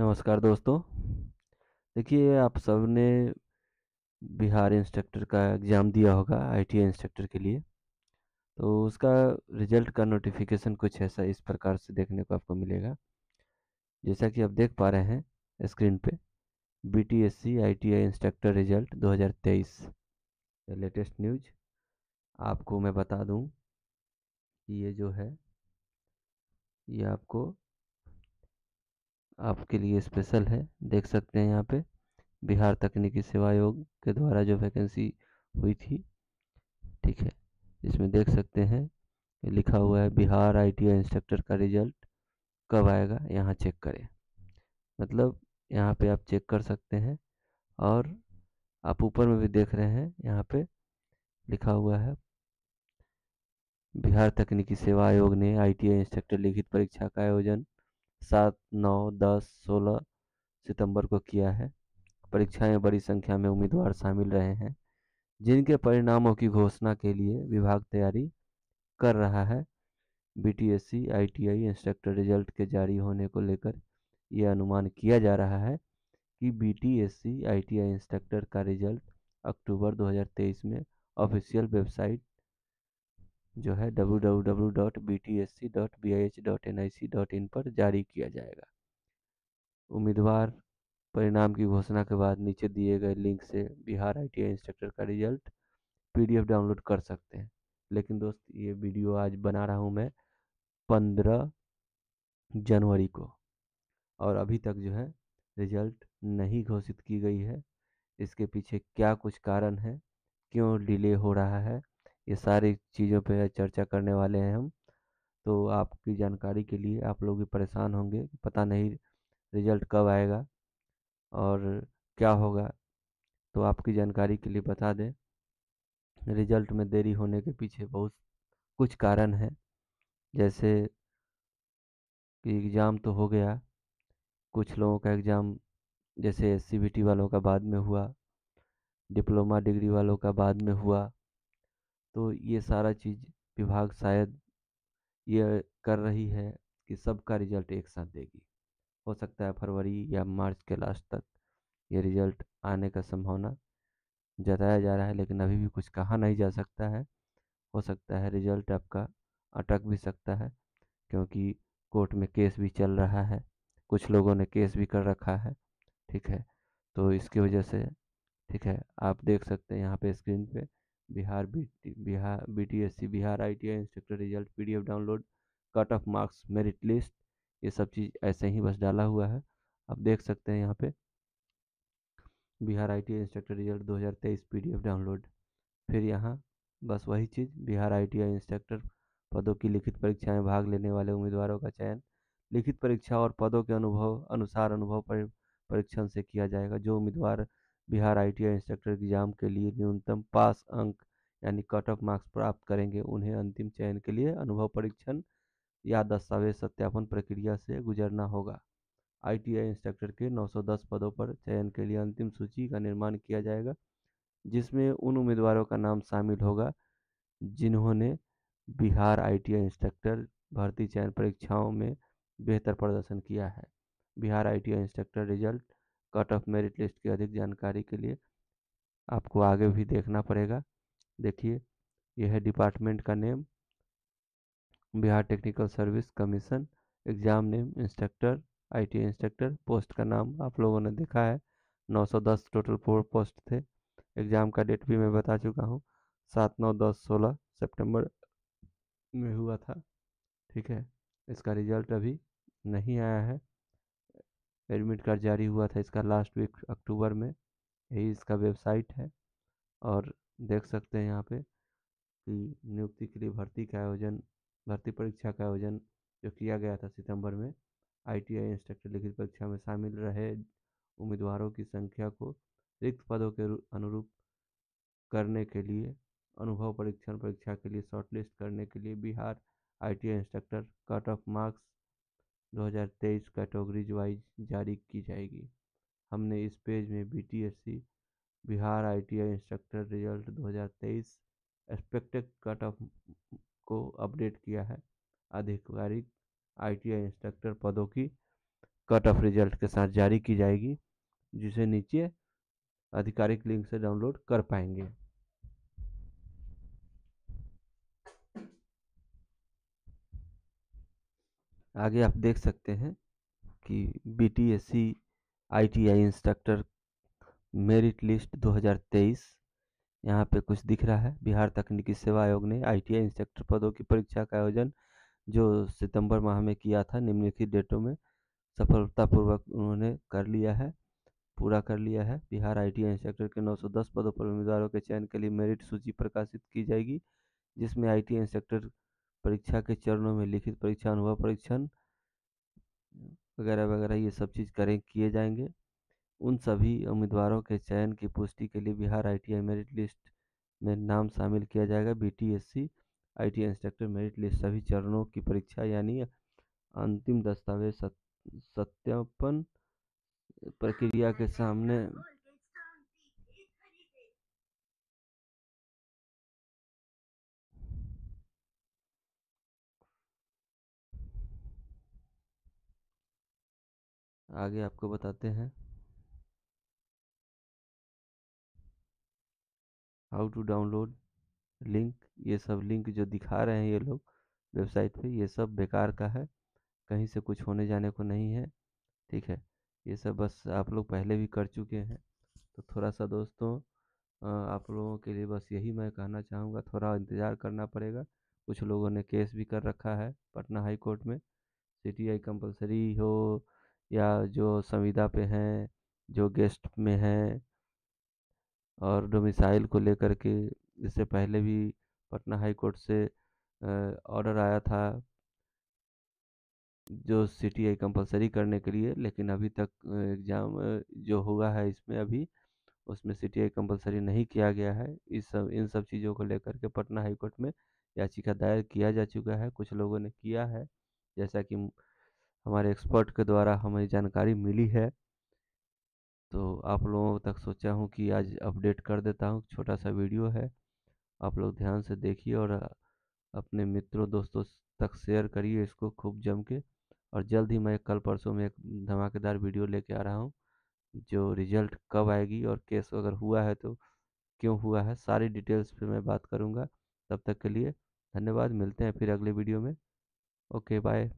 नमस्कार दोस्तों देखिए आप सब ने बिहार इंस्ट्रक्टर का एग्ज़ाम दिया होगा आई इंस्ट्रक्टर के लिए तो उसका रिजल्ट का नोटिफिकेशन कुछ ऐसा इस प्रकार से देखने को आपको मिलेगा जैसा कि आप देख पा रहे हैं स्क्रीन पे B T S C I T I instructor result 2023 latest news आपको मैं बता दूँ कि ये जो है ये आपको आपके लिए स्पेशल है देख सकते हैं यहाँ पे बिहार तकनीकी सेवा आयोग के द्वारा जो वैकेंसी हुई थी ठीक है इसमें देख सकते हैं लिखा हुआ है बिहार आई इंस्ट्रक्टर का रिजल्ट कब आएगा यहाँ चेक करें मतलब यहाँ पे आप चेक कर सकते हैं और आप ऊपर में भी देख रहे हैं यहाँ पे लिखा हुआ है बिहार तकनीकी सेवा आयोग ने आईटीआई इंस्ट्रक्टर लिखित परीक्षा का आयोजन सात नौ दस सोलह सितंबर को किया है परीक्षाएं बड़ी संख्या में उम्मीदवार शामिल रहे हैं जिनके परिणामों की घोषणा के लिए विभाग तैयारी कर रहा है बीटीएससी आईटीआई इंस्ट्रक्टर रिजल्ट के जारी होने को लेकर यह अनुमान किया जा रहा है कि बीटीएससी आईटीआई इंस्ट्रक्टर का रिजल्ट अक्टूबर 2023 में ऑफिशियल वेबसाइट जो है www.btsc.bih.nic.in पर जारी किया जाएगा उम्मीदवार परिणाम की घोषणा के बाद नीचे दिए गए लिंक से बिहार आई इंस्ट्रक्टर का रिजल्ट पीडीएफ डाउनलोड कर सकते हैं लेकिन दोस्त ये वीडियो आज बना रहा हूँ मैं पंद्रह जनवरी को और अभी तक जो है रिजल्ट नहीं घोषित की गई है इसके पीछे क्या कुछ कारण है क्यों डिले हो रहा है ये सारी चीज़ों पे चर्चा करने वाले हैं हम तो आपकी जानकारी के लिए आप लोग भी परेशान होंगे पता नहीं रिजल्ट कब आएगा और क्या होगा तो आपकी जानकारी के लिए बता दें रिजल्ट में देरी होने के पीछे बहुत कुछ कारण है जैसे कि एग्ज़ाम तो हो गया कुछ लोगों का एग्ज़ाम जैसे एस वालों का बाद में हुआ डिप्लोमा डिग्री वालों का बाद में हुआ तो ये सारा चीज़ विभाग शायद ये कर रही है कि सबका रिजल्ट एक साथ देगी हो सकता है फरवरी या मार्च के लास्ट तक ये रिजल्ट आने का संभावना जताया जा रहा है लेकिन अभी भी कुछ कहा नहीं जा सकता है हो सकता है रिजल्ट आपका अटक भी सकता है क्योंकि कोर्ट में केस भी चल रहा है कुछ लोगों ने केस भी कर रखा है ठीक है तो इसकी वजह से ठीक है आप देख सकते हैं यहाँ पे स्क्रीन पे Bihar B Bihar B T S C Bihar I T I instructor result P D F download cut off marks merit list ये सब चीज़ ऐसे ही बस डाला हुआ है आप देख सकते हैं यहाँ पे Bihar I T I instructor result दो हज़ार तेईस पी डी एफ डाउनलोड फिर यहाँ बस वही चीज़ Bihar I T I instructor पदों की लिखित परीक्षा में भाग लेने वाले उम्मीदवारों का चयन लिखित परीक्षा और पदों के अनुभव अनुसार अनुभव परीक्षण से किया जाएगा जो उम्मीदवार बिहार आईटीआई इंस्ट्रक्टर एग्जाम के लिए न्यूनतम पास अंक यानी कट ऑफ मार्क्स प्राप्त करेंगे उन्हें अंतिम चयन के लिए अनुभव परीक्षण या दस्तावेज सत्यापन प्रक्रिया से गुजरना होगा आईटीआई इंस्ट्रक्टर के 910 पदों पर चयन के लिए अंतिम सूची का निर्माण किया जाएगा जिसमें उन उम्मीदवारों का नाम शामिल होगा जिन्होंने बिहार आईटीआई इंस्ट्रक्टर भर्ती चयन परीक्षाओं में बेहतर प्रदर्शन किया है Bihar ITI instructor result cut off merit list की अधिक जानकारी के लिए आपको आगे भी देखना पड़ेगा देखिए यह है डिपार्टमेंट का name Bihar technical service commission exam name instructor IT instructor post का नाम आप लोगों ने देखा है 910 टोटल फोर पोस्ट थे एग्ज़ाम का डेट भी मैं बता चुका हूँ सात नौ दस सोलह सेप्टेम्बर में हुआ था ठीक है इसका रिजल्ट अभी नहीं आया है एडमिट कार्ड जारी हुआ था इसका लास्ट वीक अक्टूबर में यही इसका वेबसाइट है और देख सकते हैं यहाँ पे कि नियुक्ति के लिए भर्ती का आयोजन भर्ती परीक्षा का आयोजन जो किया गया था सितंबर में आईटीआई इंस्ट्रक्टर लिखित परीक्षा में शामिल रहे उम्मीदवारों की संख्या को रिक्त पदों के अनुरूप करने के लिए अनुभव परीक्षण परीक्षा के लिए शॉर्टलिस्ट करने के लिए Bihar ITI instructor cut off marks 2023 categories wise जारी की जाएगी हमने इस पेज में B Bihar ITI instructor result 2023 expected cut off को अपडेट किया है आधिकारिक आईटीआई इंस्ट्रक्टर पदों की कट ऑफ रिजल्ट के साथ जारी की जाएगी जिसे नीचे आधिकारिक लिंक से डाउनलोड कर पाएंगे आगे आप देख सकते हैं कि B T S C I T I instructor merit list 2023 यहाँ पे कुछ दिख रहा है बिहार तकनीकी सेवा आयोग ने आई टी आई इंस्ट्रक्टर पदों की परीक्षा का आयोजन जो सितंबर माह में किया था निम्नलिखित डेटों में सफलतापूर्वक उन्होंने कर लिया है पूरा कर लिया है बिहार आईटीआई इंस्ट्रक्टर के 910 पदों पर उम्मीदवारों के चयन के लिए मेरिट सूची प्रकाशित की जाएगी जिसमें आई इंस्ट्रक्टर परीक्षा के चरणों में लिखित परीक्षा अनुभव परीक्षण वगैरह वगैरह ये सब चीज़ करें किए जाएंगे उन सभी उम्मीदवारों के चयन की पुष्टि के लिए बिहार आईटीआई मेरिट लिस्ट में नाम शामिल किया जाएगा BTSC ITI instructor merit list सभी चरणों की परीक्षा यानी अंतिम दस्तावेज सत्यापन प्रक्रिया के सामने आगे आपको बताते हैं हाउ टू डाउनलोड लिंक ये सब लिंक जो दिखा रहे हैं ये लोग वेबसाइट पे ये सब बेकार का है कहीं से कुछ होने जाने को नहीं है ठीक है ये सब बस आप लोग पहले भी कर चुके हैं तो थोड़ा सा दोस्तों आप लोगों के लिए बस यही मैं कहना चाहूँगा थोड़ा इंतज़ार करना पड़ेगा कुछ लोगों ने केस भी कर रखा है पटना हाई कोर्ट में सी टी आई कंपल्सरी हो या जो संविदा पे हैं जो गेस्ट में हैं और डोमिसाइल को लेकर के इससे पहले भी पटना हाई कोर्ट से ऑर्डर आया था जो सी टी आई कंपल्सरी करने के लिए लेकिन अभी तक एग्ज़ाम जो हुआ है इसमें अभी उसमें सी टी आई कंपल्सरी नहीं किया गया है इस सब इन सब चीज़ों को लेकर के पटना हाई कोर्ट में याचिका दायर किया जा चुका है कुछ लोगों ने किया है जैसा कि हमारे एक्सपर्ट के द्वारा हमें जानकारी मिली है तो आप लोगों तक सोचा हूँ कि आज अपडेट कर देता हूँ छोटा सा वीडियो है आप लोग ध्यान से देखिए और अपने मित्रों दोस्तों तक शेयर करिए इसको खूब जम के और जल्द ही मैं कल परसों में एक धमाकेदार वीडियो लेके आ रहा हूँ जो रिजल्ट कब आएगी और केस अगर हुआ है तो क्यों हुआ है सारी डिटेल्स पे मैं बात करूँगा तब तक के लिए धन्यवाद मिलते हैं फिर अगले वीडियो में ओके बाय